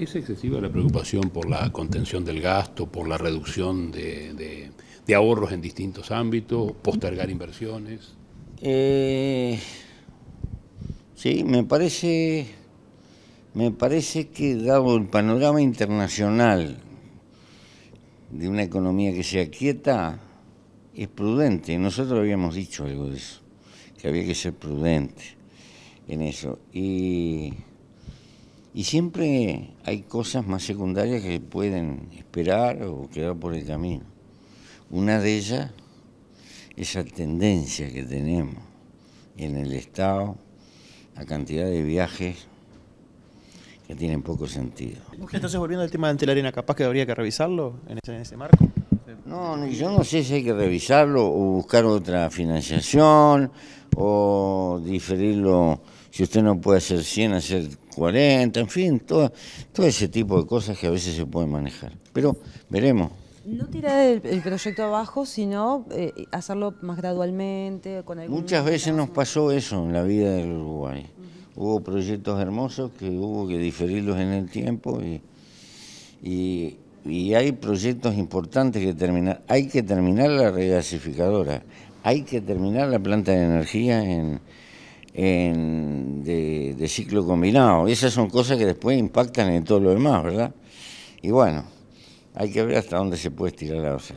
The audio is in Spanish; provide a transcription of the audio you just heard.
¿Es excesiva la preocupación por la contención del gasto, por la reducción de, ahorros en distintos ámbitos, postergar inversiones? Eh, sí, me parece, me parece que dado el panorama internacional de una economía que sea aquieta, es prudente. Nosotros habíamos dicho algo de eso, que había que ser prudente en eso. Y y siempre hay cosas más secundarias que pueden esperar o quedar por el camino. Una de ellas, esa tendencia que tenemos en el Estado a cantidad de viajes que tienen poco sentido. Entonces, volviendo al tema de arena, ¿capaz que habría que revisarlo en ese, marco? No, yo no sé si hay que revisarlo o buscar otra financiación o diferirlo. Si usted no puede hacer 100, hacer 40, en fin, todo, todo ese tipo de cosas que a veces se pueden manejar. Pero veremos. No tirar el, proyecto abajo, sino eh, hacerlo más gradualmente, con Muchas veces nos pasó eso en la vida del Uruguay. Hubo proyectos hermosos que hubo que diferirlos en el tiempo y, y, hay proyectos importantes que terminar. Hay que terminar la regasificadora, hay que terminar la planta de energía en, de, ciclo combinado. Esas son cosas que después impactan en todo lo demás, ¿verdad? Y bueno, hay que ver hasta dónde se puede estirar la osa.